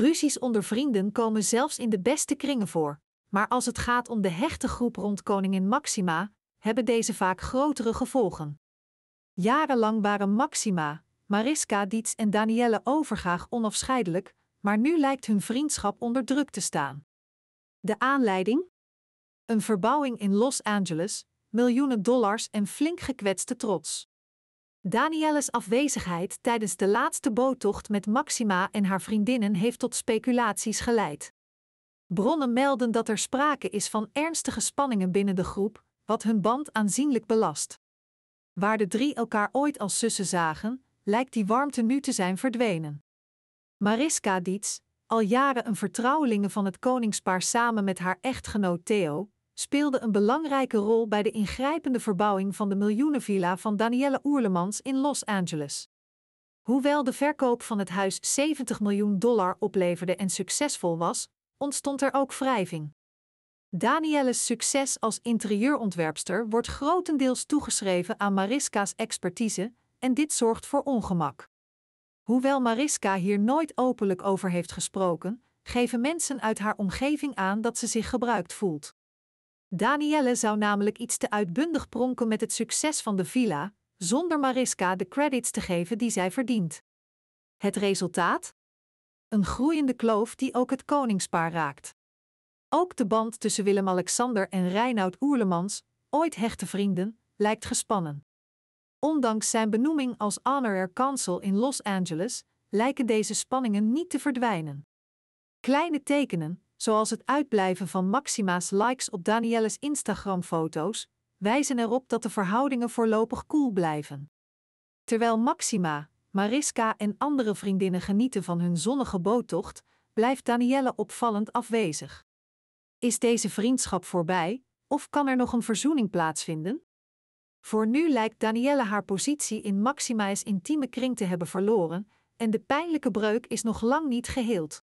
Ruzies onder vrienden komen zelfs in de beste kringen voor, maar als het gaat om de hechte groep rond koningin Maxima, hebben deze vaak grotere gevolgen. Jarenlang waren Maxima, Mariska Dietz en Danielle Overgaag onafscheidelijk, maar nu lijkt hun vriendschap onder druk te staan. De aanleiding? Een verbouwing in Los Angeles, miljoenen dollars en flink gekwetste trots. Danielles afwezigheid tijdens de laatste boottocht met Maxima en haar vriendinnen heeft tot speculaties geleid. Bronnen melden dat er sprake is van ernstige spanningen binnen de groep, wat hun band aanzienlijk belast. Waar de drie elkaar ooit als zussen zagen, lijkt die warmte nu te zijn verdwenen. Mariska Dietz, al jaren een vertrouwelinge van het koningspaar samen met haar echtgenoot Theo, speelde een belangrijke rol bij de ingrijpende verbouwing van de miljoenenvilla van Danielle Oerlemans in Los Angeles. Hoewel de verkoop van het huis 70 miljoen dollar opleverde en succesvol was, ontstond er ook wrijving. Danielle's succes als interieurontwerpster wordt grotendeels toegeschreven aan Mariska's expertise en dit zorgt voor ongemak. Hoewel Mariska hier nooit openlijk over heeft gesproken, geven mensen uit haar omgeving aan dat ze zich gebruikt voelt. Danielle zou namelijk iets te uitbundig pronken met het succes van de villa, zonder Mariska de credits te geven die zij verdient. Het resultaat? Een groeiende kloof die ook het koningspaar raakt. Ook de band tussen Willem-Alexander en Reinoud Oerlemans, ooit hechte vrienden, lijkt gespannen. Ondanks zijn benoeming als honorair consul in Los Angeles lijken deze spanningen niet te verdwijnen. Kleine tekenen, zoals het uitblijven van Maxima's likes op Danielle's Instagram-foto's, wijzen erop dat de verhoudingen voorlopig koel cool blijven. Terwijl Maxima, Mariska en andere vriendinnen genieten van hun zonnige boottocht, blijft Danielle opvallend afwezig. Is deze vriendschap voorbij, of kan er nog een verzoening plaatsvinden? Voor nu lijkt Danielle haar positie in Maxima's intieme kring te hebben verloren en de pijnlijke breuk is nog lang niet geheeld.